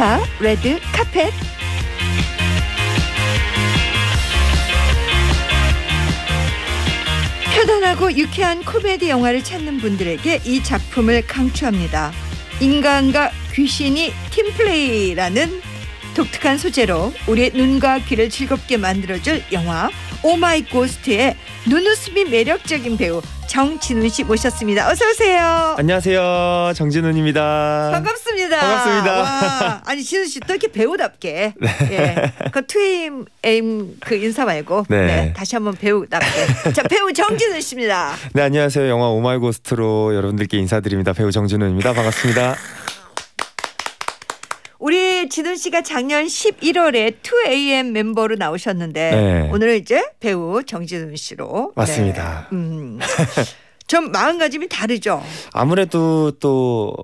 스타 레드 카펫 편안하고 유쾌한 코미디 영화를 찾는 분들에게 이 작품을 강추합니다. 인간과 귀신이 팀플레이라는 독특한 소재로 우리의 눈과 귀를 즐겁게 만들어줄 영화 오마이 고스트의 눈웃음이 매력적인 배우 정진훈 씨 모셨습니다. 어서 오세요. 안녕하세요. 정진훈입니다. 반갑습니다. 반갑습니다. 반갑습니다. 와, 아니 시은 씨또 이렇게 배우답게 네. 예. 그 트임 에임 그 인사 말고 네. 네. 다시 한번 배우답게 자 배우 정진우 씨입니다. 네 안녕하세요 영화 오마이 고스트로 여러분들께 인사드립니다 배우 정진우입니다 반갑습니다. 우리 진훈 씨가 작년 11월에 2AM 멤버로 나오셨는데 네. 오늘은 이제 배우 정진훈 씨로 맞습니다. 네. 음. 좀 마음가짐이 다르죠. 아무래도 또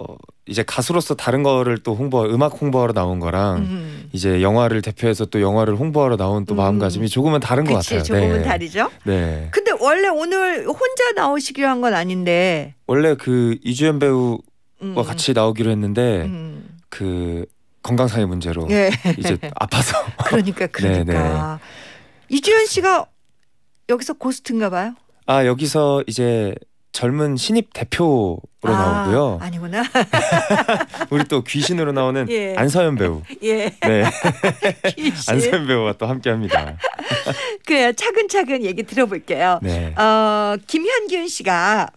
이제 가수로서 다른 거를 또 홍보 음악 홍보하러 나온 거랑 음. 이제 영화를 대표해서 또 영화를 홍보하러 나온 또 음. 마음가짐이 조금은 다른 그치, 것 같아요. 조금은 네. 다르죠. 네. 근데 원래 오늘 혼자 나오시기로 한 건 아닌데 원래 그 이주연 배우와 음. 같이 나오기로 했는데 음. 그 건강상의 문제로 네. 이제 아파서 그러니까 네, 네. 그러니까 네, 이주연 씨가 여기서 고스트인가 봐요. 아 여기서 이제 젊은 신입 대표 로 아, 나오고요. 아니구나. 우리 또 귀신으로 나오는 예. 안서연 배우. 예. 네. 안서연 배우와 또 함께합니다. 그래요. 차근차근 얘기 들어볼게요. 네. 어, 김현균 씨가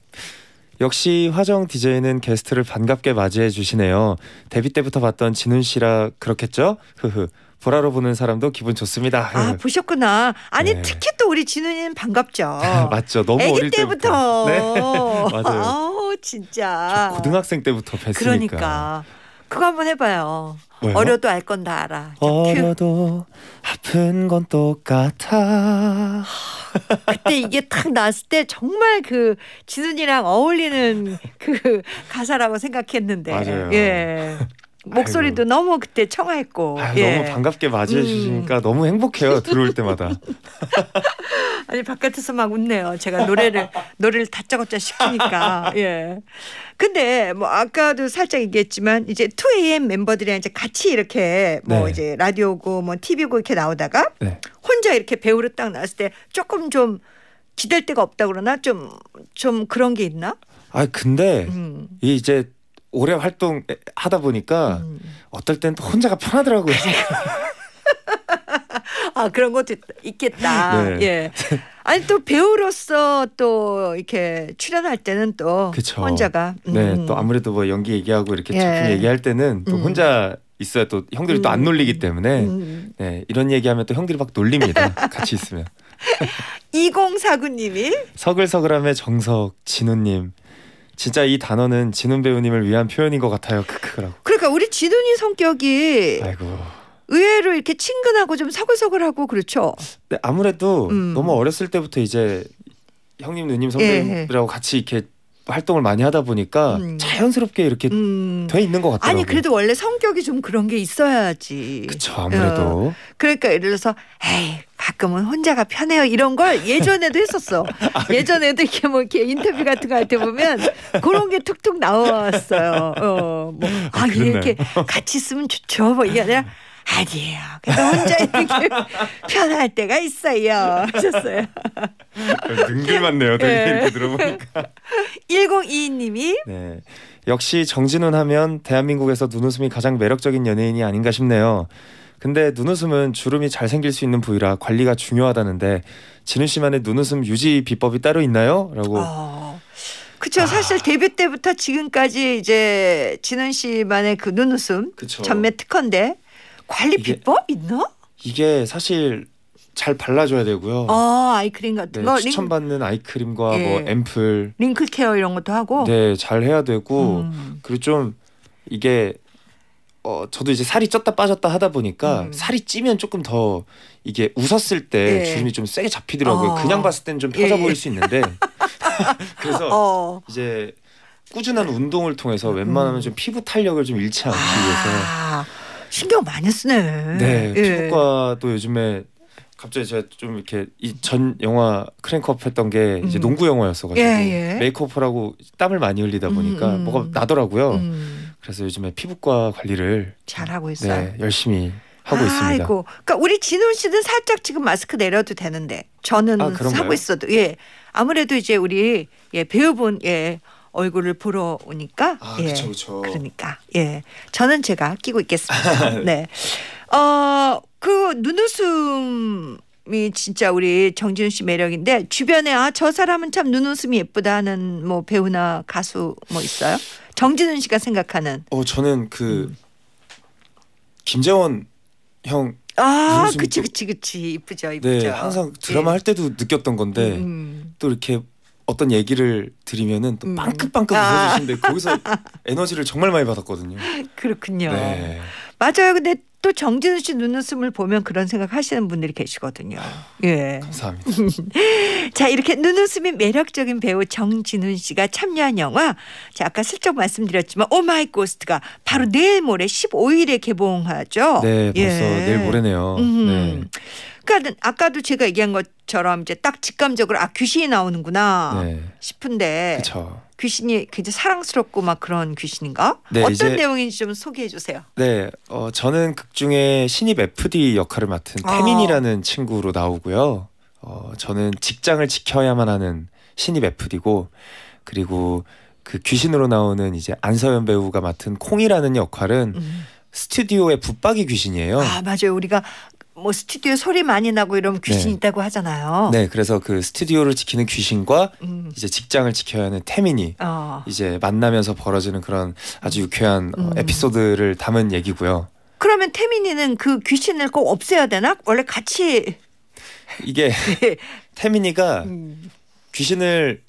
역시 화정 디제이는 게스트를 반갑게 맞이해 주시네요. 데뷔 때부터 봤던 진훈 씨라 그렇겠죠? 흐흐. 보라로 보는 사람도 기분 좋습니다. 아 예. 보셨구나. 아니 네. 특히 또 우리 진우님 반갑죠. 맞죠. 너무 어릴 때부터. 때부터. 네. 맞아요. 아우, 진짜. 고등학생 때부터 뵀으니까. 그러니까 그거 한번 해봐요. 뭐요? 어려도 알 건 다 알아. 어려도 아픈 건 똑같아. 그때 이게 탁 나왔을 때 정말 그 진훈이랑 어울리는 그 가사라고 생각했는데. 맞아요. 예. 목소리도 아이고. 너무 그때 청했고 아유, 예. 너무 반갑게 맞이해 주시니까 음. 너무 행복해요 들어올 때마다 아니 바깥에서 막 웃네요 제가 노래를 노래를 다짜고짜 시키니까 예 근데 뭐 아까도 살짝 얘기했지만 이제 2AM 멤버들이랑 이제 같이 이렇게 뭐 네. 이제 라디오고 뭐 TV고 이렇게 나오다가 네. 혼자 이렇게 배우로 딱 나왔을 때 조금 좀 기댈 데가 없다 그러나 좀좀 좀 그런 게 있나? 아 근데 음. 이제 오래 활동하다 보니까 음. 어떨 땐 또 혼자가 편하더라고요. 아 그런 것도 있겠다. 네. 예. 아니 또 배우로서 또 이렇게 출연할 때는 또 그쵸. 혼자가 네, 음. 네또 아무래도 뭐 연기 얘기하고 이렇게 예. 작품 얘기할 때는 또 음. 혼자 있어야 또 형들이 음. 또안 놀리기 때문에 음. 네 이런 얘기하면 또 형들이 막 놀립니다. 같이 있으면. 2049님이 서글서글함의 정석 진우님 진짜 이 단어는 진훈 배우님을 위한 표현인 것 같아요. 크크라고. 그러니까 우리 진훈이 성격이 아이고. 의외로 이렇게 친근하고 좀 서글서글하고 그렇죠. 네, 아무래도 음. 너무 어렸을 때부터 이제 형님 누님 선배님들하고 예, 예. 같이 이렇게 활동을 많이 하다 보니까 음. 자연스럽게 이렇게 음. 돼 있는 것 같아요. 아니 그래도 원래 성격이 좀 그런 게 있어야지. 그렇죠 아무래도. 어. 그러니까 예를 들어서 에이 가끔은 혼자가 편해요 이런 걸 예전에도 했었어. 아, 예전에도 이렇게 뭐 이렇게 인터뷰 같은 거 할 때 보면 그런 게 툭툭 나왔어요. 어뭐아 아, 이렇게 같이 있으면 좋죠. 뭐 이게 아니라. 아니에요. 그래도 혼자 있는 게 편할 때가 있어요. 하셨어요. 능글 맞네요. 되게 네. 들어보니까. 1022님이 네. 역시 정진훈 하면 대한민국에서 눈웃음이 가장 매력적인 연예인이 아닌가 싶네요. 근데 눈웃음은 주름이 잘 생길 수 있는 부위라 관리가 중요하다는데 진우 씨만의 눈웃음 유지 비법이 따로 있나요? 라고 어. 그렇죠. 아. 사실 데뷔 때부터 지금까지 이제 진원 씨만의 그 눈웃음 그쵸. 전매 특허인데 관리 비법 있나? 이게 사실 잘 발라줘야 되고요. 어, 아이크림 같은 네, 거 추천받는 아이크림과 예. 뭐 앰플, 링크 케어 이런 것도 하고. 네, 잘 해야 되고 음. 그리고 좀 이게 어 저도 이제 살이 쪘다 빠졌다 하다 보니까 음. 살이 찌면 조금 더 이게 웃었을 때 예. 주름이 좀 세게 잡히더라고요. 어. 그냥 봤을 때는 좀 펴져 예. 보일 수 있는데 그래서 어. 이제 꾸준한 운동을 통해서 웬만하면 음. 좀 피부 탄력을 좀 잃지 않기 위해서. 아. 신경 많이 쓰네. 네, 예. 피부과도 요즘에 갑자기 제가 좀 이렇게 이 전 영화 크랭크업 했던 게 이제 음. 농구 영화였어가지고 예, 예. 메이크업 하고 땀을 많이 흘리다 보니까 음, 음. 뭐가 나더라고요. 음. 그래서 요즘에 피부과 관리를 잘 하고 있어요. 네, 열심히 하고 아 있습니다. 아이고, 그러니까 우리 진훈 씨는 살짝 지금 마스크 내려도 되는데 저는 아, 하고 있어도 예 아무래도 이제 우리 예 배우분 예 얼굴을 보러 오니까 아, 예. 그쵸, 그쵸. 그러니까 예. 저는 제가 끼고 있겠습니다. 네. 어, 그 눈웃음 이 진짜 우리 정지훈 씨 매력인데 주변에 아저 사람은 참 눈웃음이 예쁘다 하는 뭐 배우나 가수 뭐 있어요? 정지훈 씨가 생각하는 어 저는 그 음. 김재원 형 아, 그치, 그치, 그치. 이쁘죠, 네, 이쁘죠. 네, 항상 예. 드라마 예. 할 때도 느꼈던 건데 음. 음. 또 이렇게 어떤 얘기를 드리면은 또 음. 빵긋빵긋 음. 웃어주시는데 아. 거기서 에너지를 정말 많이 받았거든요. 그렇군요. 네. 맞아요. 근데 또 정진우 씨 눈웃음을 보면 그런 생각 하시는 분들이 계시거든요. 예. 감사합니다. 자, 이렇게 눈웃음이 매력적인 배우 정진우 씨가 참여한 영화. 자, 아까 슬쩍 말씀드렸지만 오 마이 고스트가 바로 내일 모레 15일에 개봉하죠. 네, 벌써 예. 내일 모레네요. 음. 네. 아까는 아까도 제가 얘기한 것처럼 이제 딱 직감적으로 아 귀신이 나오는구나 네. 싶은데 그쵸. 귀신이 굉장히 사랑스럽고 막 그런 귀신인가? 네, 어떤 이제, 내용인지 좀 소개해 주세요. 네, 어, 저는 극 중에 신입 FD 역할을 맡은 아. 태민이라는 친구로 나오고요. 어, 저는 직장을 지켜야만 하는 신입 FD고 그리고 그 귀신으로 나오는 이제 안서연 배우가 맡은 콩이라는 역할은 음. 스튜디오의 붙박이 귀신이에요. 아 맞아요. 우리가 뭐 스튜디오 소리 많이 나고 이러면 귀신 네. 있다고 하잖아요. 네, 그래서 그 스튜디오를 지키는 귀신과 음. 이제 직장을 지켜야 하는 태민이 어. 이제 만나면서 벌어지는 그런 아주 유쾌한 어, 음. 에피소드를 담은 얘기고요. 그러면 태민이는 그 귀신을 꼭 없애야 되나? 원래 같이 이게 네. 태민이가 음. 귀신을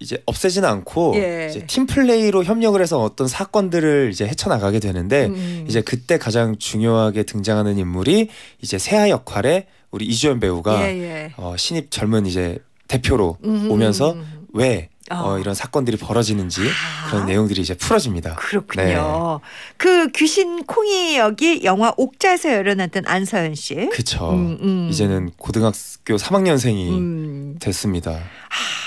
이제 없애진 않고 예. 이제 팀 플레이로 협력을 해서 어떤 사건들을 이제 헤쳐나가게 되는데 음. 음. 이제 그때 가장 중요하게 등장하는 인물이 이제 세아 역할에 우리 이주연 배우가 예예. 예. 어, 신입 젊은 이제 대표로 음. 음, 음 오면서 왜 어. 어. 이런 사건들이 벌어지는지 아. 그런 내용들이 이제 풀어집니다. 그렇군요. 네. 그 귀신 콩이 여기 영화 옥자에서 열어놨던 안서연 씨. 그쵸. 음, 음. 이제는 고등학교 3학년생이 됐습니다. 아.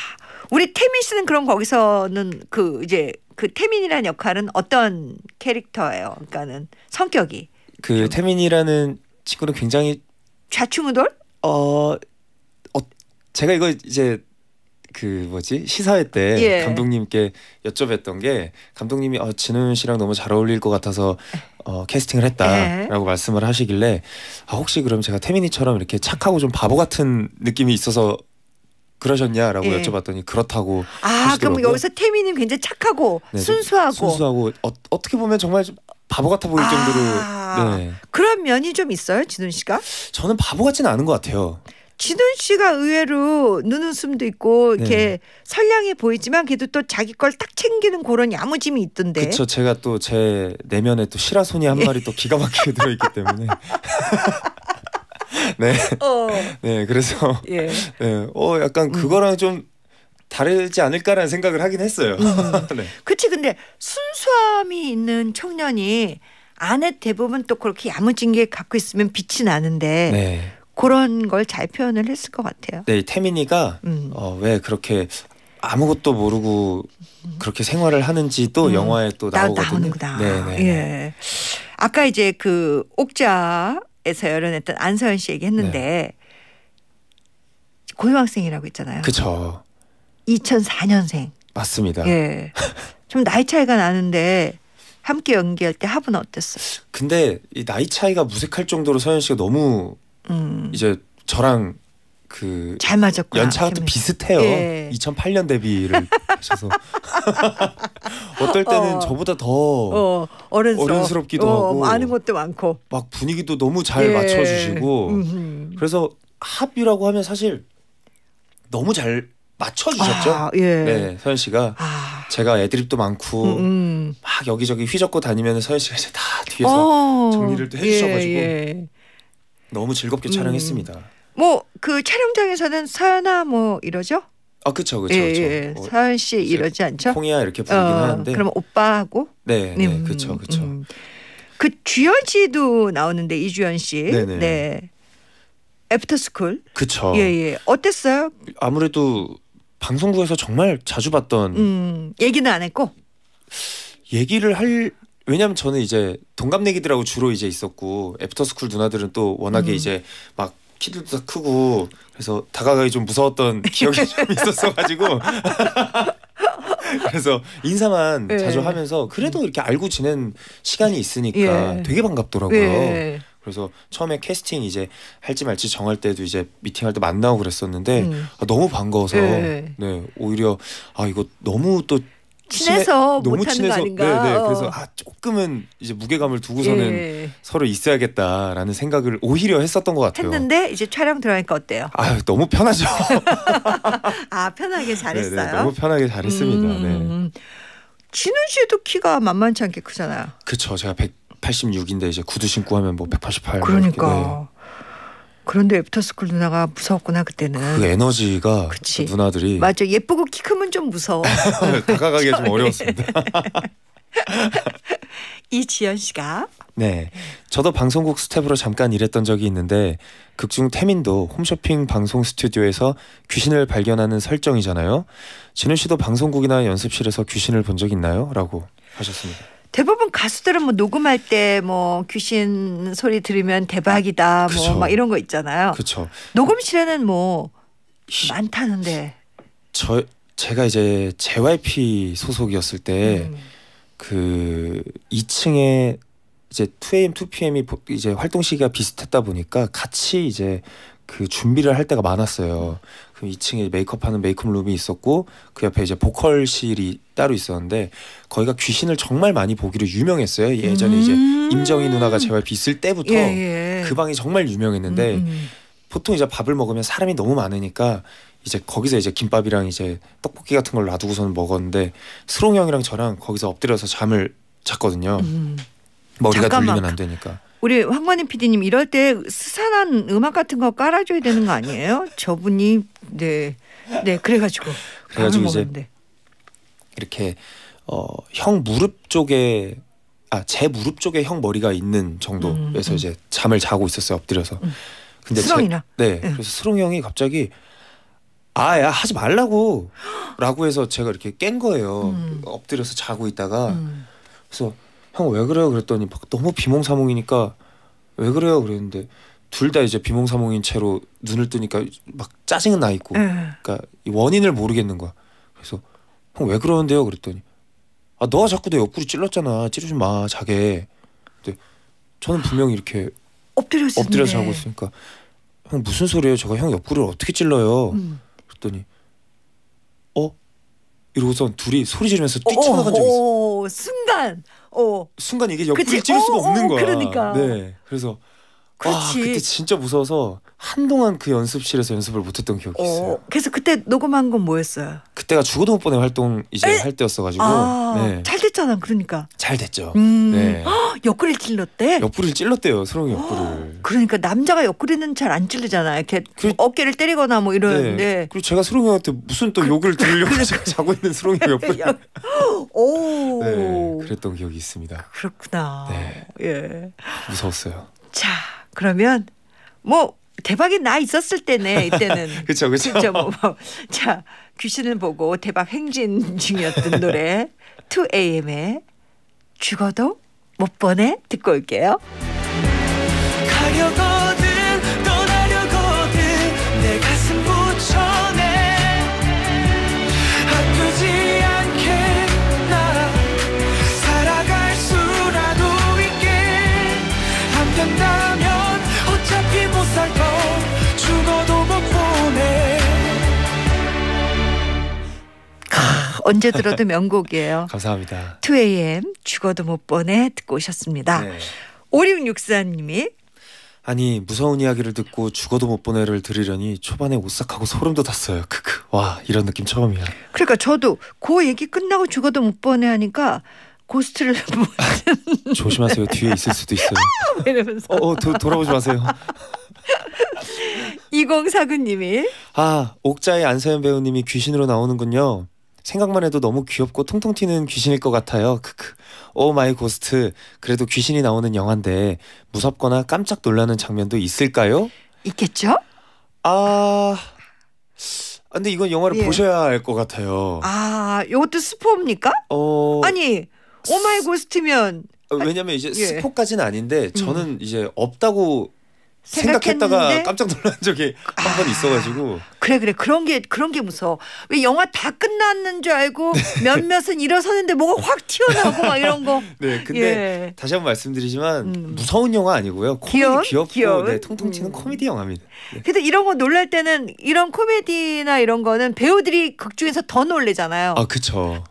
우리 태민 씨는 그럼 거기서는 그 이제 그 태민이라는 역할은 어떤 캐릭터예요? 그러니까는 성격이 그 좀. 태민이라는 친구는 굉장히 좌충우돌? 어, 어 제가 이거 이제 그 뭐지 시사회 때 예. 감독님께 여쭤봤던 게 감독님이 어, 진훈 씨랑 너무 잘 어울릴 것 같아서 어, 캐스팅을 했다라고 예. 말씀을 하시길래 아, 혹시 그럼 제가 태민이처럼 이렇게 착하고 좀 바보 같은 느낌이 있어서 그러셨냐라고 예. 여쭤봤더니 그렇다고 아 하시더라고요. 그럼 여기서 태민은 굉장히 착하고 네, 순수하고 순수하고 어, 어떻게 보면 정말 바보 같아 보일 아 정도로 네. 그런 면이 좀 있어요 진훈 씨가? 저는 바보 같지는 않은 것 같아요. 진훈 씨가 의외로 눈웃음도 있고 네. 이렇게 네. 선량해 보이지만 그래도 또 자기 걸 딱 챙기는 그런 야무짐이 있던데. 그렇죠. 제가 또 제 내면에 또 실화 손이 한 예. 마리 또 기가 막히게 들어있기 때문에. 네. 어. 네, 그래서 예. 네, 어 약간 음. 그거랑 좀 다르지 않을까라는 생각을 하긴 했어요. 음. 네. 그치 근데 순수함이 있는 청년이 안에 대부분 또 그렇게 야무진 게 갖고 있으면 빛이 나는데 네. 그런 걸 잘 표현을 했을 것 같아요. 네, 태민이가 음. 어, 왜 그렇게 아무것도 모르고 그렇게 생활을 하는지 또 음. 영화에 또 나오거든요. 나, 나오는구나. 네, 네, 네. 예. 아까 이제 그 옥자 에서 열연했던 안서연 씨 얘기했는데 네. 고등학생이라고 했잖아요. 그렇죠. 2004년생. 맞습니다. 예. 좀 나이 차이가 나는데 함께 연기할 때 합은 어땠어 근데 이 나이 차이가 무색할 정도로 서현 씨가 너무 음. 이제 저랑 그잘 맞았고 연차가 또 비슷해요. 예. 2008년 데뷔를 하셔서 어떨 때는 어. 저보다 더 어, 어른스럽기도 어, 하고 아는 것도 많고 막 분위기도 너무 잘 예. 맞춰주시고 음흠. 그래서 합이라고 하면 사실 너무 잘 맞춰주셨죠. 아, 예. 네, 서현 씨가 아. 제가 애드립도 많고 음막 음. 여기저기 휘젓고 다니면 서현 씨가 이제 다 뒤에서 오. 어. 정리를 또 해주셔가지고 예, 예, 너무 즐겁게 음. 촬영했습니다. 뭐그 촬영장에서는 서연아 뭐 이러죠? 아 그렇죠 그렇죠. 예, 예. 어, 서연 씨 이러지 않죠? 콩이야 이렇게 부르긴 어, 하는데. 그럼 오빠하고. 네, 그렇죠 그렇죠. 음. 음. 그 주현 씨도 나오는데 이주현 씨. 네네. 네. 애프터 네. 스쿨. 네. 그쵸. 예예. 예. 어땠어요? 아무래도 방송국에서 정말 자주 봤던. 음, 얘기는 안 했고. 얘기를 할 왜냐면 저는 이제 동갑내기들하고 주로 이제 있었고 애프터 스쿨 누나들은 또 워낙에 음. 이제 막 키도 크고 그래서 다가가기 좀 무서웠던 기억이 좀 있었어 가지고 그래서 인사만 네. 자주 하면서 그래도 이렇게 알고 지낸 시간이 있으니까 예. 되게 반갑더라고요. 예. 그래서 처음에 캐스팅 이제 할지 말지 정할 때도 이제 미팅할 때 만나고 그랬었는데 음. 아, 너무 반가워서 예. 네 오히려 아 이거 너무 또 친해서 너무 친해서 네, 네. 어. 그래서 아 조금은 이제 무게감을 두고서는 예. 서로 있어야겠다라는 생각을 오히려 했었던 것 같아요. 했는데 이제 촬영 들어가니까 어때요? 아 너무 편하죠. 아 편하게 네, 네, 잘했어요. 네네, 너무 편하게 잘했습니다. 네. 음. 네. 진훈 씨도 키가 만만치 않게 크잖아요. 그쵸 제가 186인데 이제 구두 신고 하면 뭐 188. 뭐 그러니까. 그런데 애프터스쿨 누나가 무서웠구나 그때는. 그 에너지가 그치. 그 누나들이 맞아 예쁘고 키 크면 좀 무서워. 다가가기 좀 어려웠습니다. 이지연 씨가 네. 저도 방송국 스텝으로 잠깐 일했던 적이 있는데 극중 태민도 홈쇼핑 방송 스튜디오에서 귀신을 발견하는 설정이잖아요. 진우 씨도 방송국이나 연습실에서 귀신을 본 적 있나요? 라고 하셨습니다. 대부분 가수들은 뭐 녹음할 때 뭐 귀신 소리 들으면 대박이다 뭐 막 이런 거 있잖아요. 그렇죠. 녹음실에는 뭐 많다는데. 저 제가 이제 JYP 소속이었을 때. 음. 2층에 그 이제 2AM, 2PM이 이제 활동 시기가 비슷했다 보니까 같이 이제 그 준비를 할 때가 많았어요. 그 2층에 메이크업하는 메이크업 룸이 있었고 그 옆에 이제 보컬실이 따로 있었는데 거기가 귀신을 정말 많이 보기로 유명했어요. 예전에 음 이제 임정희 누나가 제발 빚을 때부터 예, 예. 그 방이 정말 유명했는데 음, 음, 음. 보통 이제 밥을 먹으면 사람이 너무 많으니까 이제 거기서 이제 김밥이랑 이제 떡볶이 같은 걸 놔두고서는 먹었는데 수롱 형이랑 저랑 거기서 엎드려서 잠을 잤거든요. 음. 음. 머리가 잠깐만. 돌리면 안 되니까. 우리 황관희 PD님 이럴 때 스산한 음악 같은 거 깔아줘야 되는 거 아니에요? 저분이 네, 네 그래가지고 그래가지고 이제 이렇게 어, 형 무릎 쪽에 아 제 무릎 쪽에 형 머리가 있는 정도에서 음, 음. 이제 잠을 자고 있었어요 엎드려서. 음. 근데 수롱이나 제, 네, 네 그래서 수롱 형이 갑자기 아 야 하지 말라고 라고 해서 제가 이렇게 깬 거예요 음. 엎드려서 자고 있다가 음. 그래서 형왜 그래요? 그랬더니 막 너무 비몽사몽이니까 왜 그래요? 그랬는데 둘 다 이제 비몽사몽인 채로 눈을 뜨니까 막 짜증은 나 있고 그러니까 원인을 모르겠는 거야. 그래서 형 왜 그러는데요? 그랬더니 아 너가 자꾸 내 옆구리 찔렀잖아. 찌르지 마 자게. 근데 저는 분명히 이렇게 엎드려 엎드려 자고 있으니까 형 무슨 소리예요? 제가 형 옆구리를 어떻게 찔러요? 음. 그랬더니 어 이러고선 둘이 소리 지르면서 어, 어, 뛰쳐나간 적이 있어. 어, 순간 어. 순간 이게 옆구리 찔 수가 오, 어, 없는 어, 거야. 그러니까. 네. 그래서 아, 그렇지. 와, 그때 진짜 무서워서 한동안 그 연습실에서 연습을 못했던 기억이 어. 있어요. 그래서 그때 녹음한 건 뭐였어요? 그때가 죽어도 못 보내 활동 이제 에? 할 때였어가지고 아, 네. 잘 됐잖아 그러니까 잘 됐죠. 음. 네. 옆구리를 찔렀대. 옆구리를 찔렀대요 소롱이 옆구리를. 그러니까 남자가 옆구리는 잘 안 찔르잖아. 이렇게 그, 어깨를 때리거나 뭐 이러는데. 네. 네. 그리고 제가 소롱이한테 형 무슨 또 그, 욕을 그, 들으려고 그, 제가 자고 있는 소롱이 형 옆구리. 오. 네, 그랬던 기억이 있습니다. 그렇구나. 네. 예. 무서웠어요. 자. 그러면 뭐 대박이 나 있었을 때네 이때는 그렇죠 그렇죠 뭐자 귀신을 보고 대박 행진 중이었던 노래 2AM의 죽어도 못 보내 듣고 올게요. 가려고 언제 들어도 명곡이에요. 감사합니다. 2AM 죽어도 못 보내 듣고 오셨습니다. 네. 5664님이 아니 무서운 이야기를 듣고 죽어도 못 보내를 들으려니 초반에 오싹하고 소름 돋았어요. 크크 와 이런 느낌 처음이야. 그러니까 저도 그 얘기 끝나고 죽어도 못 보내 하니까 고스트를 뭐 조심하세요 뒤에 있을 수도 있어요. 뭐 이러면서 어, 어, 도, 돌아보지 마세요. 2049님이 아 옥자의 안서연 배우님이 귀신으로 나오는군요. 생각만 해도 너무 귀엽고 통통 튀는 귀신일 것 같아요. 크크. 오 마이 고스트. 그래도 귀신이 나오는 영화인데 무섭거나 깜짝 놀라는 장면도 있을까요? 있겠죠? 아. 근데 이건 영화를 예. 보셔야 알 것 같아요. 아, 이것도 스포입니까? 어. 아니, 오 마이 고스트면 아, 왜냐면 이제 예. 스포까지는 아닌데 저는 음. 이제 없다고 생각했다가 깜짝 놀란 적이 한번 아, 있어가지고 그래 그래 그런 게 그런 게 무서워 왜 영화 다 끝났는 줄 알고 네. 몇몇은 일어서는데 뭐가 확 튀어나오고 막 이런 거네 근데 예. 다시 한번 말씀드리지만 음. 무서운 영화 아니고요 귀여운? 귀엽고 네, 귀여운? 네, 통통 치는 음. 코미디 영화입니다 네. 근데 이런 거 놀랄 때는 이런 코미디나 이런 거는 배우들이 극 중에서 더 놀래잖아요 아 그쵸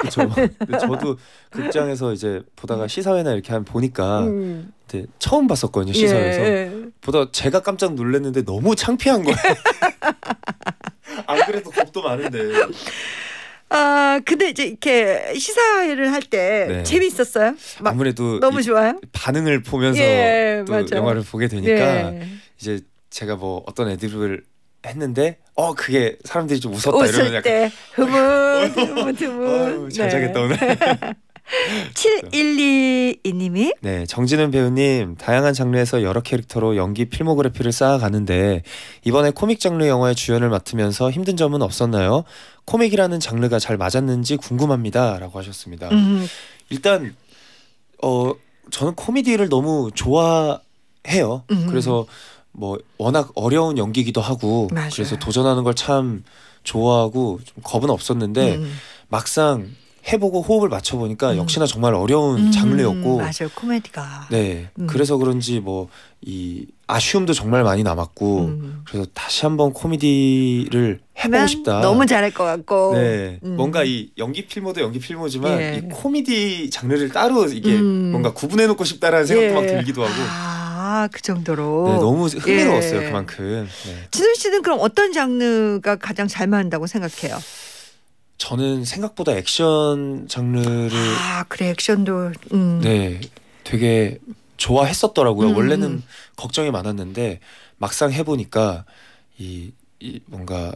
그렇 저도 극장에서 이제 보다가 시사회나 이렇게 하 보니까 음. 처음 봤었거든요 시사회에서 예, 예. 보다 제가 깜짝 놀랐는데 너무 창피한 거예요. 안 그래도 겁도 많은데. 아 근데 이제 이렇게 시사회를 할때 네. 재미있었어요? 아무래도 너무 좋아요. 반응을 보면서 예, 또맞아 영화를 보게 되니까 예. 이제 제가 뭐 어떤 애드립을 했는데 어 그게 사람들이 좀 웃었다 이러면 약간 흐문 흐문 드문 잘 네. 자겠다 오늘 7122님이 네 정진은 배우님 다양한 장르에서 여러 캐릭터로 연기 필모그래피를 쌓아가는데 이번에 코믹 장르 영화에 주연을 맡으면서 힘든 점은 없었나요? 코믹이라는 장르가 잘 맞았는지 궁금합니다라고 하셨습니다. 음. 일단 어 저는 코미디를 너무 좋아해요. 음. 그래서 뭐 워낙 어려운 연기기도 하고 맞아요. 그래서 도전하는 걸 참 좋아하고 좀 겁은 없었는데 음. 막상 해보고 호흡을 맞춰 보니까 음. 역시나 정말 어려운 음, 장르였고 맞아요 코미디가 네 음. 그래서 그런지 뭐 이 아쉬움도 정말 많이 남았고 음. 그래서 다시 한번 코미디를 해보고 싶다 너무 잘할 것 같고 네 뭔가 이 연기 필모도 연기 필모지만 예. 이 코미디 장르를 따로 이게 뭔가 구분해 놓고 싶다라는 생각도 예. 막 들기도 하고. 아. 아그 정도로. 네, 너무 예. 흥미로웠어요 예. 그만큼. 네. 지선 씨는 그럼 어떤 장르가 가장 잘 맞는다고 생각해요? 저는 생각보다 액션 장르를 아 그래 액션도 음. 네 되게 좋아했었더라고요. 음. 음. 원래는 걱정이 많았는데 막상 해보니까 이, 이 뭔가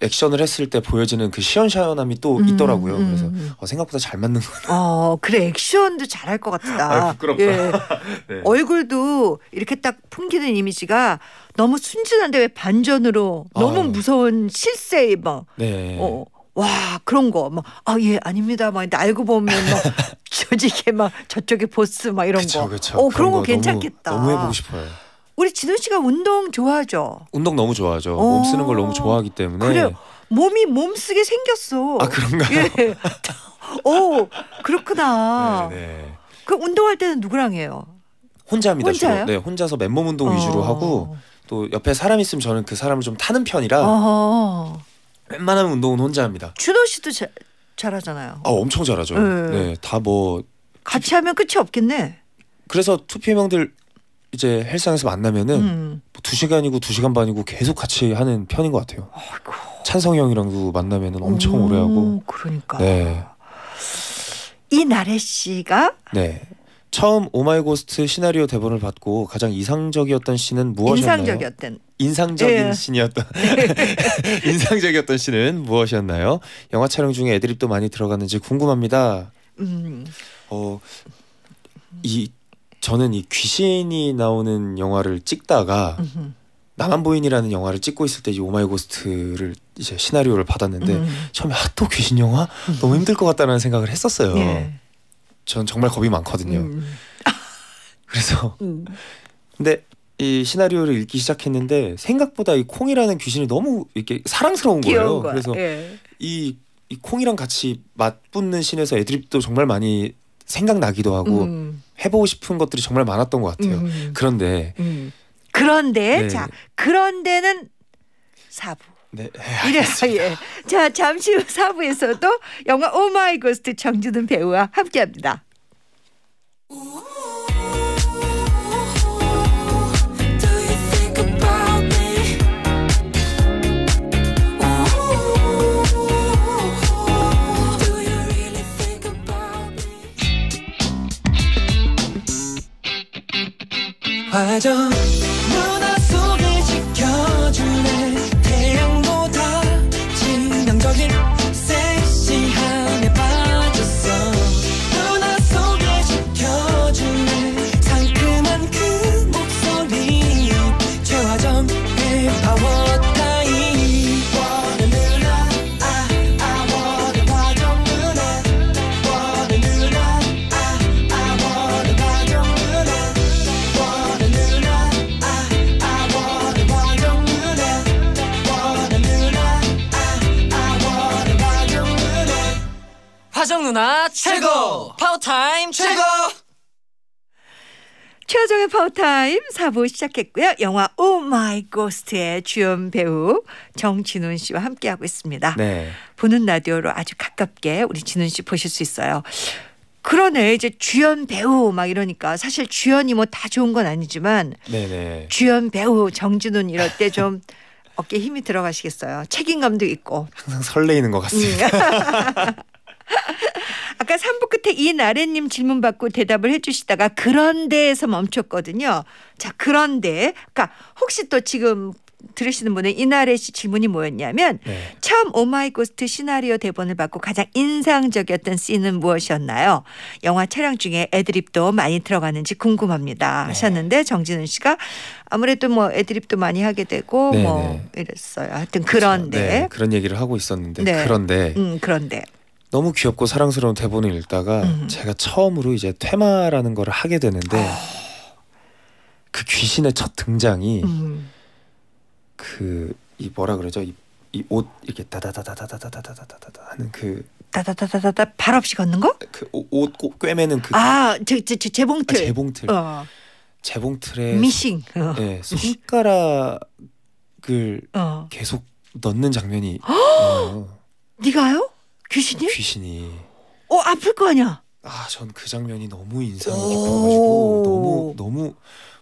액션을 했을 때 보여지는 그 시원시원함이 또 음, 있더라고요. 음. 그래서 음. 어, 생각보다 잘 맞는 거예요. 어, 그래 액션도 잘 할 것 같다. 아, 부끄럽다. 예. 네. 얼굴도 이렇게 딱 풍기는 이미지가 너무 순진한데 왜 반전으로 너무 무서운 실세 막 뭐. 네. 어, 와 그런 거 막 아예 아닙니다 막 알고 보면 막저직게막 저쪽에 보스 막 이런 그쵸, 거. 그쵸. 어 그런, 그런 거, 거 괜찮겠다. 너무, 너무 해보고 싶어요. 우리 지도 씨가 운동 좋아하죠? 운동 너무 좋아하죠. 오. 어. 몸 쓰는 걸 너무 좋아하기 때문에. 그래 몸이 몸 쓰게 생겼어. 아 그런가요? 예. 오 어, 그렇구나. 네그 네. 운동할 때는 누구랑 해요? 혼자입니다. 혼자요? 주로. 네, 혼자서 맨몸 운동 어. 위주로 하고 또 옆에 사람 있으면 저는 그 사람을 좀 타는 편이라 어. 웬만하면 운동은 혼자 합니다. 준호 씨도 자, 잘하잖아요. 아 엄청 잘하죠. 네, 네 다뭐 같이 하면 끝이 없겠네. 그래서 투피해들 이제 헬스장에서 만나면은 음. 뭐두 시간이고 두 시간 반이고 계속 같이 하는 편인 것 같아요. 아이고. 찬성 형이랑도 만나면은 엄청 오, 오래 하고. 그러니까. 네. 이나래 씨가 네. 처음 오마이고스트 시나리오 대본을 받고 가장 이상적이었던 씬은 무엇이었나요? 인상적이었던 인상적인 예. 씬이었던 네. 인상적이었던 씬은 무엇이었나요? 영화 촬영 중에 애드립도 많이 들어갔는지 궁금합니다. 음. 어, 이 저는 이 귀신이 나오는 영화를 찍다가 음흠. 나만 보인이라는 영화를 찍고 있을 때이 오마이 고스트를 이제 시나리오를 받았는데 음. 처음에 아, 또 귀신 영화 음. 너무 힘들 것 같다라는 생각을 했었어요. 예. 전 정말 겁이 많거든요. 음. 그래서 음. 근데 이 시나리오를 읽기 시작했는데 생각보다 이 콩이라는 귀신이 너무 이렇게 사랑스러운 거예요. 거야. 그래서 예. 이, 이 콩이랑 같이 맞붙는 신에서 애드립도 정말 많이 생각나기도 하고 음. 해보고 싶은 것들이 정말 많았던 것 같아요. 음, 음, 음. 그런데 음. 그런데 네. 자 그런데는 사부. 네. 예, 이래서 예. 자 잠시 후 사부에서도 영화 오마이 고스트 정준은 배우와 함께합니다. 빠져 최고! 파워타임 최고! 최종의 파워타임 4부 시작했고요. 영화 오 마이 고스트의 주연 배우 정진훈 씨와 함께하고 있습니다. 네. 보는 라디오로 아주 가깝게 우리 진훈 씨 보실 수 있어요. 그러네 이제 주연 배우 막 이러니까 사실 주연이 뭐 다 좋은 건 아니지만 네네. 주연 배우 정진훈 이럴 때 좀 어깨 힘이 들어가시겠어요 책임감도 있고 항상 설레이는 것 같습니다. 음. 아까 3부 끝에 이나래님 질문 받고 대답을 해주시다가 그런데에서 멈췄거든요. 자 그런데 그러니까 혹시 또 지금 들으시는 분은 이나래 씨 질문이 뭐였냐면 네. 처음 오마이고스트 시나리오 대본을 받고 가장 인상적이었던 씬은 무엇이었나요? 영화 촬영 중에 애드립도 많이 들어가는지 궁금합니다 네. 하셨는데 정진은 씨가 아무래도 뭐 애드립도 많이 하게 되고 네, 뭐 네. 이랬어요. 하여튼 그런데 그렇죠. 네, 그런 얘기를 하고 있었는데 네. 그런데 음, 그런데 너무 귀엽고 사랑스러운 대본을 읽다가 음. 제가 처음으로 이제 퇴마라는 걸 하게 되는데 아. 그 귀신의 첫 등장이 음. 그이 뭐라 그러죠 이옷 이렇게 다다다다다다다다다다 하는 그 다다다다다다 발 없이 걷는 거? 그옷 꿰매는 그아제저 재봉틀 아, 재봉틀 어. 재봉틀에 미싱 어. 네, 손가락을 어. 계속 넣는 장면이 어. 네가요? 귀신이? 귀신이. 어 아플 거 아니야. 아, 전 그 장면이 너무 인상 깊어가지고 너무 너무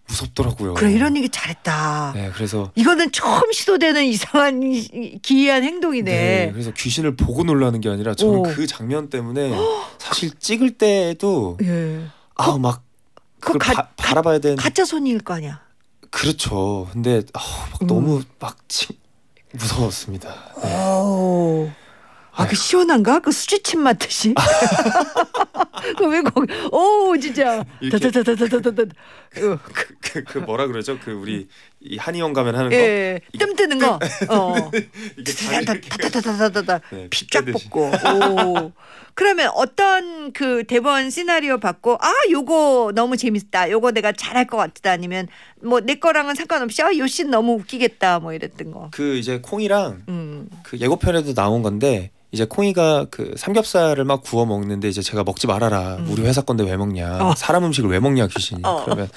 무섭더라고요. 그래 이런 얘기 잘했다. 네, 그래서 이거는 처음 시도되는 이상한 기이한 행동이네. 네, 그래서 귀신을 보고 놀라는 게 아니라 저는 오. 그 장면 때문에 사실 찍을 때도 예. 아막 그 그 그걸 가, 바, 바라봐야 되는 가짜 손이일 거 아니야. 그렇죠. 근데 어, 막 음. 너무 막 치, 무서웠습니다. 네. 아, 그 시원한가? 그 수지침 맞듯이. 그왜 거기, 오, 진짜. 다다다다다다 그, 어. 그, 그, 그 뭐라 그러죠? 그 우리 이 한의원 가면 하는 거. 예, 뜸 뜨는 거. 어. 다다다다다다다. 피쫙 뽑고. 오. 그러면 어떤 그 대본 시나리오 받고 아 요거 너무 재밌다 요거 내가 잘할 것 같다 아니면 뭐 내 거랑은 상관없이 아 요씬 너무 웃기겠다 뭐 이랬던 거 그 이제 콩이랑 음. 그 예고편에도 나온 건데 이제 콩이가 그 삼겹살을 막 구워 먹는데 이제 제가 먹지 말아라 음. 우리 회사 건데 왜 먹냐 어. 사람 음식을 왜 먹냐 귀신이 어. 그러면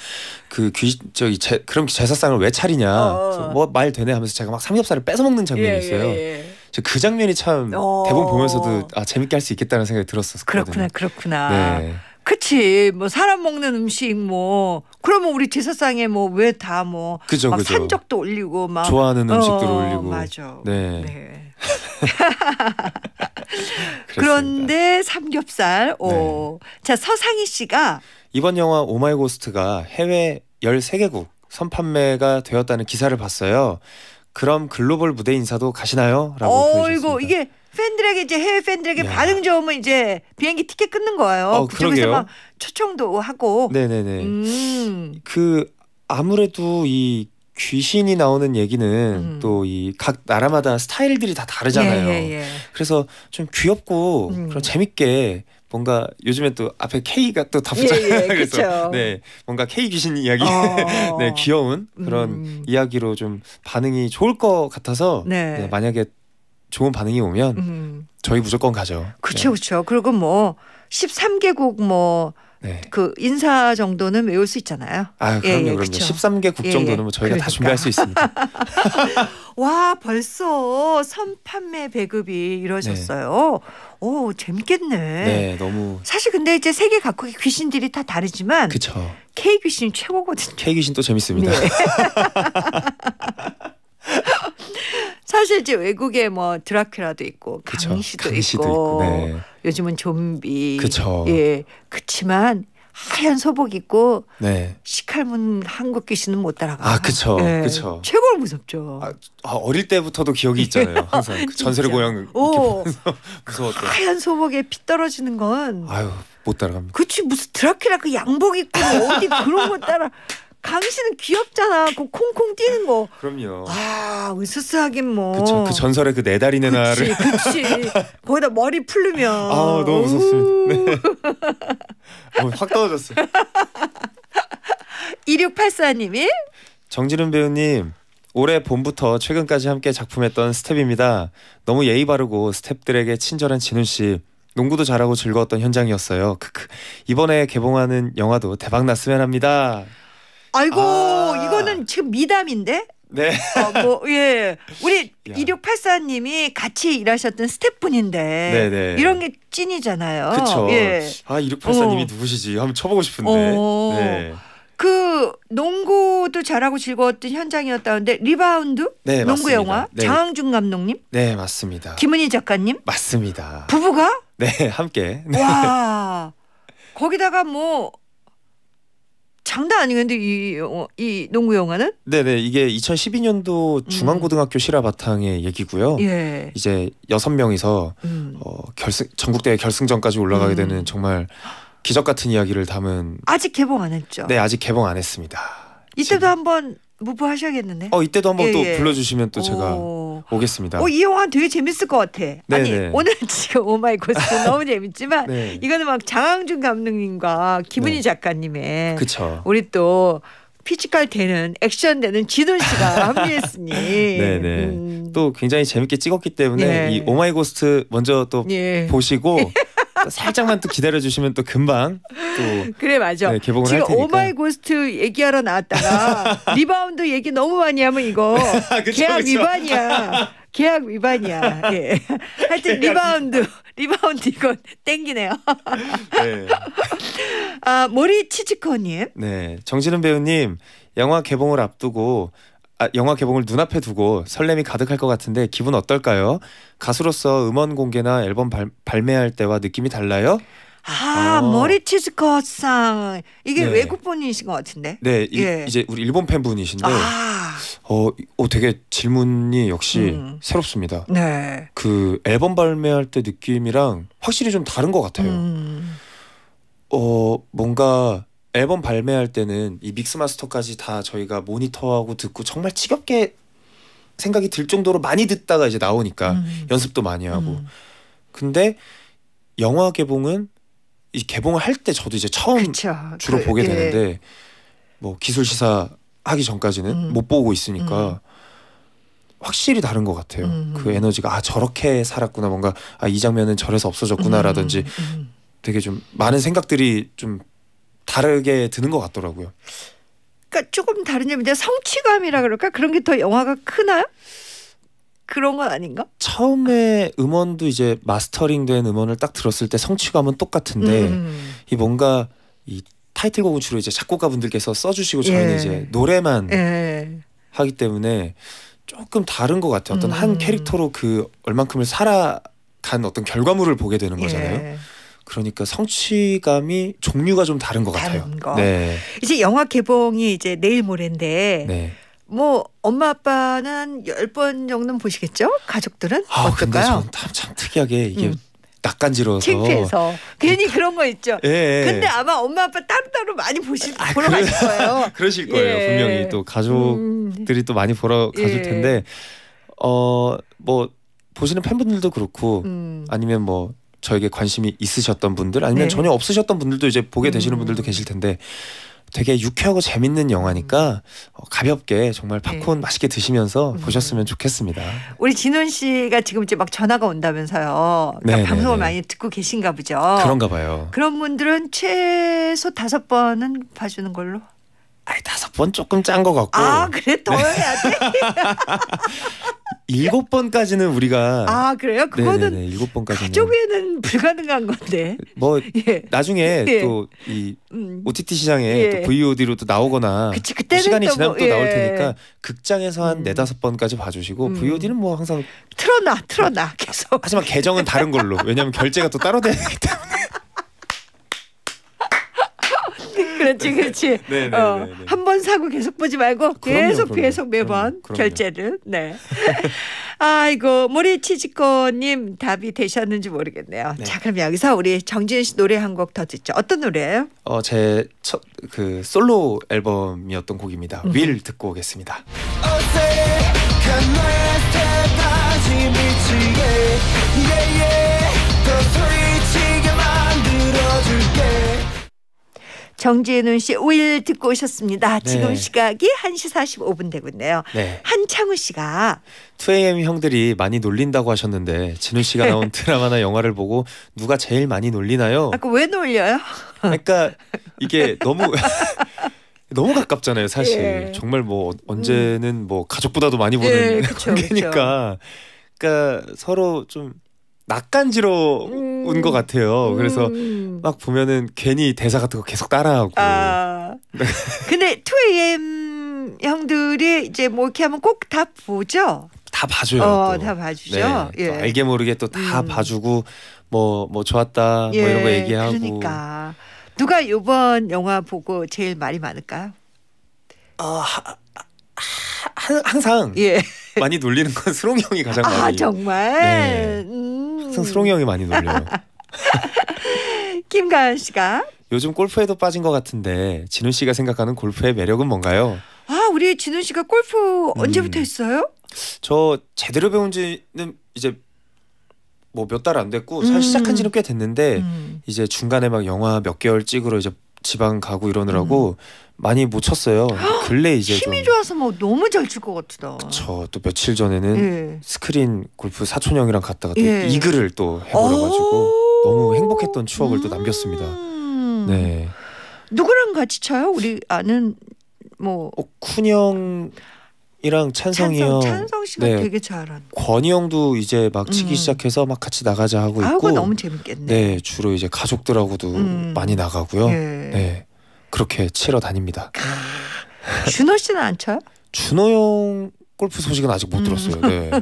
그귀 저기 제, 그럼 그 제사상을 왜 차리냐 어. 어. 뭐말 되네 하면서 제가 막 삼겹살을 뺏어 먹는 장면이 예, 예 있어요. 예, 예. 그 장면이 참 어. 대본 보면서도 아 재밌게 할 수 있겠다는 생각이 들었었거든요. 그렇구나, 그렇구나. 네. 그치 뭐 사람 먹는 음식 뭐 그러면 우리 제사상에 뭐 왜 다뭐 뭐 그죠 산적도 올리고 막 좋아하는 어, 음식들 어, 올리고 맞아 네, 네. 그런데 삼겹살 오자 네. 서상희 씨가 이번 영화 오마이 고스트가 해외 13개국 선판매가 되었다는 기사를 봤어요. 그럼 글로벌 무대 인사도 가시나요? 라고 보내셨습니다. 이게 팬들에게 이제 해외 팬들에게 야. 반응 좋으면 이제 비행기 티켓 끊는 거예요. 어, 그쪽에서 막 초청도 하고. 네네네. 음. 그 아무래도 이 귀신이 나오는 얘기는 음. 또이 각 나라마다 스타일들이 다 다르잖아요. 예, 예, 예. 그래서 좀 귀엽고 음. 그런 재밌게 뭔가 요즘에 또 앞에 K가 또 다붙잖아요. 예, 예, 그래서 네 뭔가 K 귀신 이야기, 어. 네 귀여운 그런 음. 이야기로 좀 반응이 좋을 것 같아서 네. 네, 만약에 좋은 반응이 오면 음. 저희 무조건 가죠. 그렇죠, 그렇죠. 그리고 뭐 13개국 뭐. 네. 그 인사 정도는 외울 수 있잖아요. 아, 그럼요, 예, 예 그럼요. 그쵸. 13개국 예, 예. 정도는 뭐 저희가 그러니까. 다 준비할 수 있습니다. 와, 벌써 선판매 배급이 이루어졌어요. 네. 오, 재밌겠네. 네, 너무. 사실 근데 이제 세계 각국의 귀신들이 다 다르지만, 그쵸. K 귀신 최고거든요. K 귀신 또 재밌습니다. 네. 사실 이제 외국에 뭐 드라큘라도 있고 강시도, 강시도 있고, 있고 네. 요즘은 좀비 그쵸. 예 그렇지만 하얀 소복 입고 네. 시칼문 한국 귀신은 못 따라가. 아, 그쵸, 네. 그쵸. 최고로 무섭죠. 아, 아, 어릴 때부터도 기억이 있잖아요. 항상 그 전세를 고향 무서웠던. 하얀 소복에 피 떨어지는 건. 아유 못 따라갑니다. 그치 무슨 드라큘라 그 양복 입고 뭐 어디 그런 거 따라. 강희 씨는 귀엽잖아. 그 콩콩 뛰는 거. 그럼요. 아, 으스스하긴 뭐. 그쵸. 그 전설의 그내 다리네 나를. 그치. 거기다 머리 풀르면. 아, 너무 무섭습니다. 네. 어, 확 떨어졌어요. 2684님이 정지름 배우님 올해 봄부터 최근까지 함께 작품했던 스텝입니다. 너무 예의 바르고 스텝들에게 친절한 진훈 씨. 농구도 잘하고 즐거웠던 현장이었어요. 크크. 이번에 개봉하는 영화도 대박 났으면 합니다. 아이고 아. 이거는 지금 미담인데? 네. 어, 뭐, 예. 우리 2684님이 같이 일하셨던 스태프분인데 네네. 이런 게 찐이잖아요. 그렇죠. 예. 아, 2684님이 어. 누구시지? 한번 쳐보고 싶은데. 어. 네. 그 농구도 잘하고 즐거웠던 현장이었다는데 리바운드 네, 농구 영화 네. 장항준 감독님 네 맞습니다 김은희 작가님 맞습니다 부부가 네 함께 네. 와 거기다가 뭐 장난 아니겠는데 이, 어, 이 농구 영화는? 네네 이게 2012년도 중앙고등학교 음. 실화 바탕의 얘기고요. 예. 이제 여섯 명이서 음. 어, 결승 전국대회 결승전까지 올라가게 음. 되는 정말 기적 같은 이야기를 담은 아직 개봉 안 했죠? 네 아직 개봉 안 했습니다. 이때도 지금. 한번 무브하셔야겠는데? 어 이때도 한번 예, 또 예. 불러주시면 또 제가 오. 어, 오겠습니다. 어, 이 영화 되게 재밌을 것 같아. 네네. 아니 네. 오늘 지금 오마이 고스 너무 재밌지만 네. 이거는 막 장항준 감독님과 김은희 네. 작가님의 그쵸. 우리 또피치칼 되는 액션 되는 진훈 씨가 합류했으니 네네 네. 음. 또 굉장히 재밌게 찍었기 때문에 예. 이 오마이 고스트 먼저 또 예. 보시고 살짝만 또 기다려 주시면 또 금방 또 그래 맞아. 네, 개봉을 지금 오마이 고스트 얘기하러 나왔다가 리바운드 얘기 너무 많이 하면 이거 그쵸, 계약 그쵸. 위반이야. 계약 위반이야. 예. 하여튼 리바운드 리바운드 이건 땡기네요. 네. 아 모리 치즈커님. 네 정진은 배우님 영화 개봉을 앞두고 아, 영화 개봉을 눈앞에 두고 설렘이 가득할 것 같은데 기분 어떨까요? 가수로서 음원 공개나 앨범 발, 매할 때와 느낌이 달라요? 아 어. 머리치즈 컷상 이게 네. 외국 분이신 것 같은데? 네 예. 이, 제 우리 일본 팬 분이신데 아. 어, 어 되게 질문이 역시 음. 새롭습니다. 네. 그 앨범 발매할 때 느낌이랑 확실히 좀 다른 것 같아요. 음. 어 뭔가 앨범 발매할 때는 이 믹스마스터까지 다 저희가 모니터하고 듣고 정말 지겹게 생각이 들 정도로 많이 듣다가 이제 나오니까 음. 연습도 많이 하고 음. 근데 영화 개봉은 이 개봉을 할 때 저도 이제 처음 그쵸. 주로 그, 보게 예. 되는데 뭐 기술 시사 하기 전까지는 음. 못 보고 있으니까 음. 확실히 다른 것 같아요. 음. 그 에너지가 아 저렇게 살았구나 뭔가 아 이 장면은 저래서 없어졌구나라든지 음. 되게 좀 많은 생각들이 좀 다르게 드는 것 같더라고요. 그러니까 조금 다른 점인데 성취감이라 그럴까 그런 게 더 영화가 크나요? 그런 건 아닌가? 처음에 음원도 이제 마스터링된 음원을 딱 들었을 때 성취감은 똑같은데 음. 이 뭔가 이 타이틀곡은 주로 이제 작곡가분들께서 써주시고 저희는 예. 이제 노래만 예. 하기 때문에 조금 다른 것 같아요. 어떤 음. 한 캐릭터로 그 얼만큼을 살아간 어떤 결과물을 보게 되는 예. 거잖아요. 예. 그러니까 성취감이 종류가 좀 다른 것 다른 같아요. 거. 네. 이제 영화 개봉이 이제 내일 모레인데 네. 뭐 엄마 아빠는 한열번 정도는 보시겠죠? 가족들은 아, 어떨까요? 근데 참, 참 특이하게 이게 음. 낯간지러워서 창피해서 괜히 그러니까. 그런 거 있죠. 예, 예. 근데 아마 엄마 아빠 따로따로 많이 보실 아, 보러 그러, 가실 거예요. 그러실 거예요. 예. 분명히 또 음. 가족들이 음. 또 많이 보러 가실 예. 텐데 어뭐 보시는 팬분들도 그렇고 음. 아니면 뭐 저에게 관심이 있으셨던 분들 아니면 네. 전혀 없으셨던 분들도 이제 보게 음. 되시는 분들도 계실 텐데 되게 유쾌하고 재밌는 영화니까 음. 어, 가볍게 정말 네. 팝콘 네. 맛있게 드시면서 음. 보셨으면 좋겠습니다. 우리 진원 씨가 지금 이제 막 전화가 온다면서요. 그러니까 네, 네, 방송을 많이 듣고 계신가 보죠. 그런가 봐요. 그런 분들은 최소 다섯 번은 봐주는 걸로. 아니 다섯 번 조금 짠 것 같고. 아 그래 더 네. 해야 돼. 일곱 번까지는 우리가 아 그래요? 네, 네, 그거는 일곱 번까지는 쪽에는 불가능한 건데. 뭐 예. 나중에 예. 또이 OTT 음. 시장에 예. 또 VOD로 또 나오거나 그치, 그때는 시간이 또 뭐 지나면 뭐, 또 예. 나올 테니까 극장에서 한 음. 네다섯 음. 번까지 봐주시고 음. VOD는 뭐 항상 틀어놔 틀어놔 음. 계속. 하지만 계정은 다른 걸로 왜냐하면 결제가 또 따로 되기 때문에. 그렇지, 그렇지. 네네. 네, 네, 어, 네, 한 번 사고 계속 보지 말고 그럼요, 계속 그럼요. 계속 매번 그럼 결제를. 네. 아이고 모리 치즈코님 답이 되셨는지 모르겠네요. 네. 자 그럼 여기서 우리 정지윤 씨 노래 한 곡 더 듣죠. 어떤 노래예요? 어제 첫 그 솔로 앨범이었던 곡입니다. 윌 음. 듣고 오겠습니다. 정지혜 씨 오일 듣고 오셨습니다. 네. 지금 시각이 1시 45분 되고 있네요. 네. 한창우 씨가 2AM 형들이 많이 놀린다고 하셨는데 진우 씨가 나온 네. 드라마나 영화를 보고 누가 제일 많이 놀리나요? 아까 왜 놀려요? 그러니까 이게 너무 너무 가깝잖아요, 사실. 예. 정말 뭐 언제는 음. 뭐 가족보다도 많이 보는 예, 관계니까. 그 그러니까 서로 좀 낯간지러운 음. 것 같아요. 그래서 음. 막 보면은 괜히 대사 같은 거 계속 따라하고. 아. 네. 근데 2AM 형들이 이제 뭐 이렇게 하면 꼭 다 보죠. 다 봐줘요. 어, 다 봐주죠. 네, 예. 알게 모르게 또다 음. 봐주고 뭐뭐 뭐 좋았다 예. 뭐 이런 거 예, 얘기하고. 그러니까 누가 이번 영화 보고 제일 말이 많을까요? 어, 하, 항상 예. 많이 놀리는 건 수롱 형이 가장 아, 많이. 아 정말. 네. 음. 항상 음. 수롱이 형이 많이 놀려요. 김가연 씨가 요즘 골프에도 빠진 것 같은데 진우 씨가 생각하는 골프의 매력은 뭔가요? 아 우리 진우 씨가 골프 언제부터 음. 했어요? 저 제대로 배운지는 이제 뭐 몇 달 안 됐고 살 음. 시작한 지는 꽤 됐는데 음. 이제 중간에 막 영화 몇 개월 찍으러 이제 지방 가고 이러느라고 음. 많이 못 쳤어요. 근래 이제 힘이 좀... 좋아서 뭐 너무 잘 칠 것 같다. 그또 며칠 전에는 예. 스크린 골프 사촌 형이랑 갔다가 또 예. 이글을 또 해버려가지고 너무 행복했던 추억을 음또 남겼습니다. 음. 네. 누구랑 같이 쳐요? 우리 아는 뭐 어, 쿤형. 이랑 찬성이 찬성, 형, 찬성 씨가 네. 되게 잘한. 권이 형도 이제 막 치기 음. 시작해서 막 같이 나가자 하고 있고. 아이고, 너무 재밌겠네. 네, 주로 이제 가족들하고도 음. 많이 나가고요. 예. 네. 그렇게 치러 다닙니다. 아, 준호 씨는 안 쳐요? 준호 형 골프 소식은 아직 못 음. 들었어요. 네.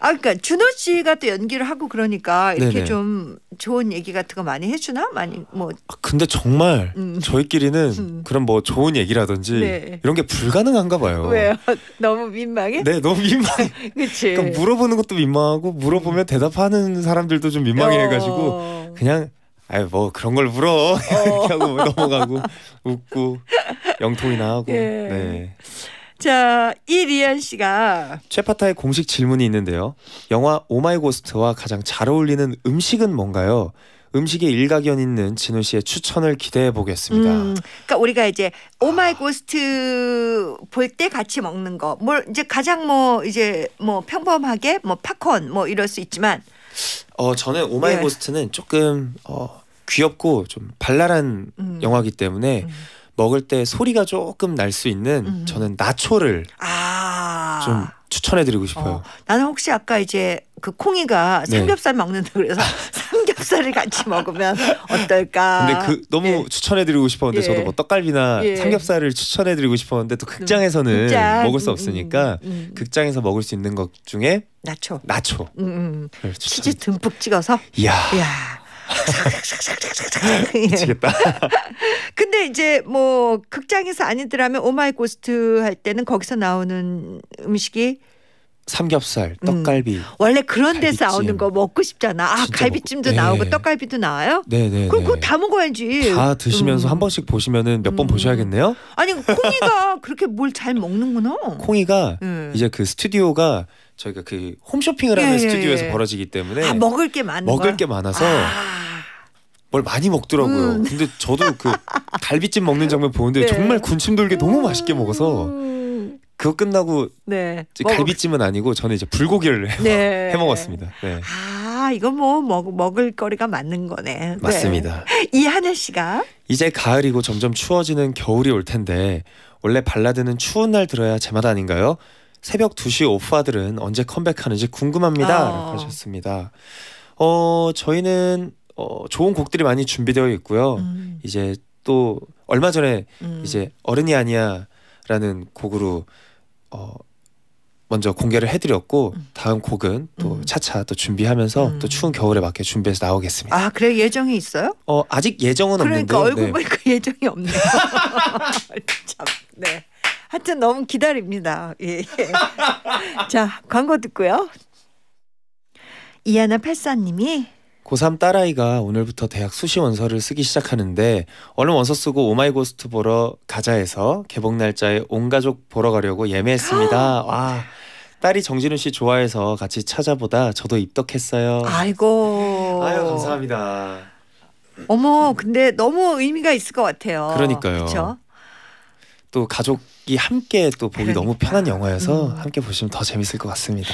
아, 그니까 준호 씨가 또 연기를 하고 그러니까 이렇게 네네. 좀 좋은 얘기 같은 거 많이 해주나? 많이 뭐. 아, 근데 정말 음. 저희끼리는 음. 그런 뭐 좋은 얘기라든지 네. 이런 게 불가능한가 봐요. 왜요? 너무 민망해? 네, 너무 민망해. 그치. 그러니까 물어보는 것도 민망하고 물어보면 대답하는 사람들도 좀 민망해가지고 어... 그냥 아유 뭐 그런 걸 물어 어. 이렇게 하고 뭐 넘어가고 웃고 영통이나 하고 예. 네. 자 이리안 씨가 최파타의 공식 질문이 있는데요. 영화 오마이고스트와 가장 잘 어울리는 음식은 뭔가요? 음식에 일가견 있는 진우 씨의 추천을 기대해 보겠습니다. 음, 그러니까 우리가 이제 오마이 고스트 볼 때 같이 먹는 거, 뭘 이제 가장 뭐 이제 뭐 평범하게 뭐 팝콘 뭐 이럴 수 있지만 어 저는 오마이 예. 고스트는 조금 어 귀엽고 좀 발랄한 음. 영화기 때문에 음. 먹을 때 소리가 조금 날 수 있는 음. 저는 나초를 아. 좀 추천해드리고 싶어요. 어, 나는 혹시 아까 이제 그 콩이가 삼겹살 네. 먹는다 그래서 삼겹살을 같이 먹으면 어떨까? 근데 그 너무 예. 추천해드리고 싶었는데 예. 저도 뭐 떡갈비나 예. 삼겹살을 추천해드리고 싶었는데 또 극장에서는 음, 극장. 먹을 수 없으니까 음, 음, 극장에서 먹을 수 있는 것 중에 나초, 나초, 치즈 듬뿍 찍어서. 이야. 이야. 미치겠다. 근데 이제 뭐 극장에서 아니더라면 오마이 고스트 할 때는 거기서 나오는 음식이 삼겹살, 음. 떡갈비. 음. 원래 그런 데서 나오는 거 먹고 싶잖아. 아, 갈비찜도 먹고, 나오고 네. 떡갈비도 나와요? 네, 네. 그럼 그거 네. 다 먹어야지. 다 드시면서 음. 한 번씩 보시면은 몇번 음. 보셔야겠네요. 아니, 콩이가 그렇게 뭘 잘 먹는구나. 콩이가 예. 이제 그 스튜디오가 저희가 그 홈쇼핑을 하는 예, 예, 예. 스튜디오에서 예. 벌어지기 때문에 아, 먹을 게 많은 먹을 거야? 게 많아서 아. 뭘 많이 먹더라고요. 음. 근데 저도 그 갈비찜 먹는 장면 보는데 네. 정말 군침 돌게 너무 맛있게 먹어서 음. 그거 끝나고 네. 갈비찜은 아니고 저는 이제 불고기를 네. 해 먹었습니다. 네. 아이거뭐 먹, 먹을 거리가 맞는 거네. 네. 맞습니다. 이하늘 씨가 이제 가을이고 점점 추워지는 겨울이 올 텐데 원래 발라드는 추운 날 들어야 제맛 아닌가요? 새벽 2시 오프아들은 언제 컴백하는지 궁금합니다. 어. 라고 하셨습니다. 어 저희는 어, 좋은 곡들이 많이 준비되어 있고요. 음. 이제 또 얼마 전에 음. 이제 어른이 아니야라는 곡으로 어 먼저 공개를 해드렸고 음. 다음 곡은 또 음. 차차 또 준비하면서 음. 또 추운 겨울에 맞게 준비해서 나오겠습니다. 아 그래 예정이 있어요? 어 아직 예정은 그러니까 없는데. 그러니까 얼굴 네. 보니까 예정이 없네요. 참, 네. 하여튼 너무 기다립니다. 예. 예. 자 광고 듣고요. 이하나 팔사님이 고3 딸아이가 오늘부터 대학 수시 원서를 쓰기 시작하는데 얼른 원서 쓰고 오마이 고스트 보러 가자 해서 개봉 날짜에 온 가족 보러 가려고 예매했습니다. 와. 딸이 정진우 씨 좋아해서 같이 찾아보다 저도 입덕했어요. 아이고. 아유 감사합니다. 어머, 근데 너무 의미가 있을 것 같아요. 그러니까요. 그렇죠? 또 가족이 함께 또 보기 그러니까. 너무 편한 영화여서 음. 함께 보시면 더 재밌을 것 같습니다.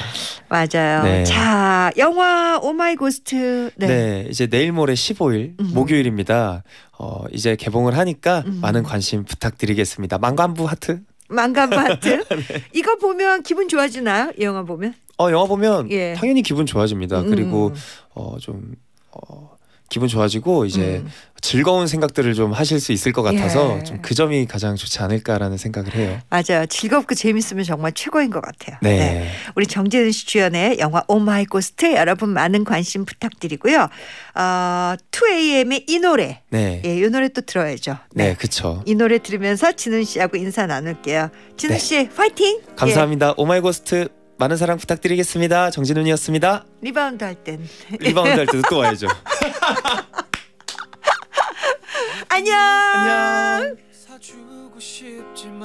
맞아요. 네. 자, 영화 오마이 고스트. 네. 네. 이제 내일 모레 15일 음. 목요일입니다. 어, 이제 개봉을 하니까 음. 많은 관심 부탁드리겠습니다. 망관부 하트. 망관부 하트. 네. 이거 보면 기분 좋아지나요? 영화 보면? 어, 영화 보면 예. 당연히 기분 좋아집니다. 음. 그리고 어, 좀 어, 기분 좋아지고 이제 음. 즐거운 생각들을 좀 하실 수 있을 것 같아서 예. 좀그 점이 가장 좋지 않을까라는 생각을 해요. 맞아요. 즐겁고 재밌으면 정말 최고인 것 같아요. 네. 네. 우리 정재은 씨 주연의 영화 오 마이 고스트 여러분 많은 관심 부탁드리고요. 어, 2AM의 이 노래. 네. 예, 이 노래 또 들어야죠. 네, 네 그렇죠. 이 노래 들으면서 진은 씨하고 인사 나눌게요. 진은 네. 씨 파이팅. 감사합니다. 예. 오 마이 고스트 많은 사랑 부탁드리겠습니다. 정진훈이었습니다. 리바운드 할 땐. 리바운드 할 때도 또 와야죠. 안녕. 사주고 싶지만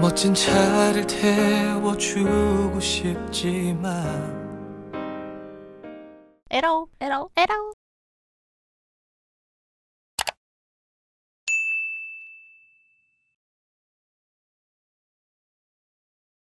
멋진 차를 태워주고 싶지만 에라에라에라